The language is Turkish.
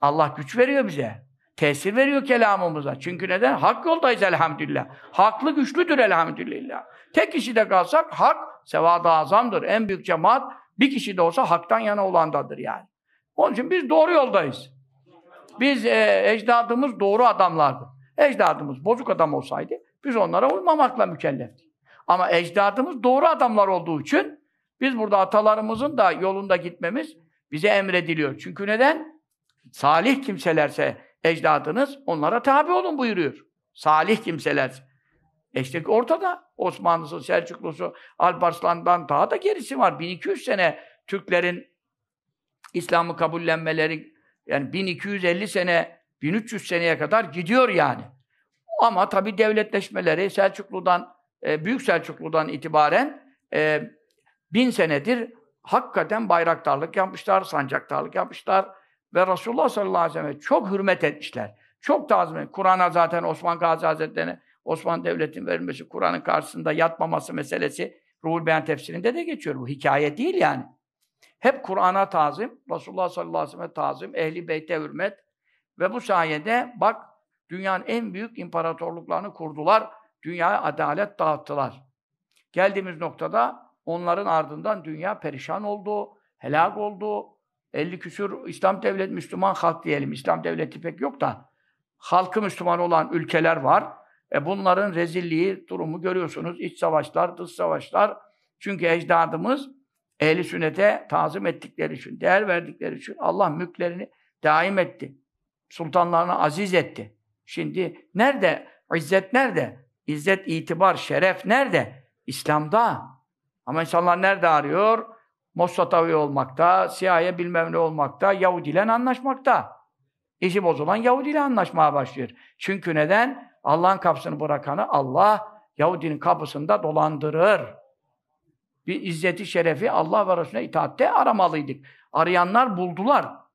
Allah güç veriyor bize. Tesir veriyor kelamımıza. Çünkü neden? Hak yoldayız elhamdülillah. Haklı güçlüdür elhamdülillah. Tek kişi de kalsak hak sevada azamdır. En büyük cemaat bir kişi de olsa haktan yana olandadır yani. Onun için biz doğru yoldayız. Biz e, ecdadımız doğru adamlardı. Ecdadımız bozuk adam olsaydı biz onlara uymamakla mükelleftik. Ama ecdadımız doğru adamlar olduğu için biz burada atalarımızın da yolunda gitmemiz bize emrediliyor. Çünkü neden? Salih kimselerse ecdadınız onlara tabi olun buyuruyor. Salih kimseler. E işte ortada Osmanlısı, Selçuklusu, Alparslan'dan daha da gerisi var. 1200 sene Türklerin İslam'ı kabullenmeleri yani 1250 sene, 1300 seneye kadar gidiyor yani. Ama tabi devletleşmeleri Selçuklu'dan, e, Büyük Selçuklu'dan itibaren e, bin senedir hakikaten bayraktarlık yapmışlar, sancaktarlık yapmışlar, ve Resulullah sallallahu aleyhi ve sellem'e çok hürmet etmişler. Çok tazmin. Kur'an'a zaten Osman Gazi Hazretleri'ne Osman Devleti'nin verilmesi, Kur'an'ın karşısında yatmaması meselesi Ruhul Beyan tefsirinde de geçiyor. Bu hikaye değil yani. Hep Kur'an'a tazim, Resulullah sallallahu aleyhi ve sellem'e tazim, Ehli Beyt'e hürmet ve bu sayede bak dünyanın en büyük imparatorluklarını kurdular. Dünyaya adalet dağıttılar. Geldiğimiz noktada onların ardından dünya perişan oldu, helak oldu, 50 küsur İslam devlet, Müslüman halk diyelim. İslam devleti pek yok da. Halkı Müslüman olan ülkeler var. E bunların rezilliği, durumu görüyorsunuz. İç savaşlar, dış savaşlar. Çünkü ecdadımız ehli sünnete tazim ettikleri için, değer verdikleri için Allah mülklerini daim etti. Sultanlarını aziz etti. Şimdi nerede? İzzet nerede? İzzet, itibar, şeref nerede? İslam'da. Ama insanlar nerede arıyor? Mossadavi olmakta, siyahe bilmem ne olmakta, Yahudi ile anlaşmakta. İşi bozulan Yahudi ile anlaşmaya başlıyor. Çünkü neden? Allah'ın kapısını bırakanı Allah Yahudinin kapısında dolandırır. Bir izzeti şerefi Allah ve Resulüne itaatte aramalıydık. Arayanlar buldular.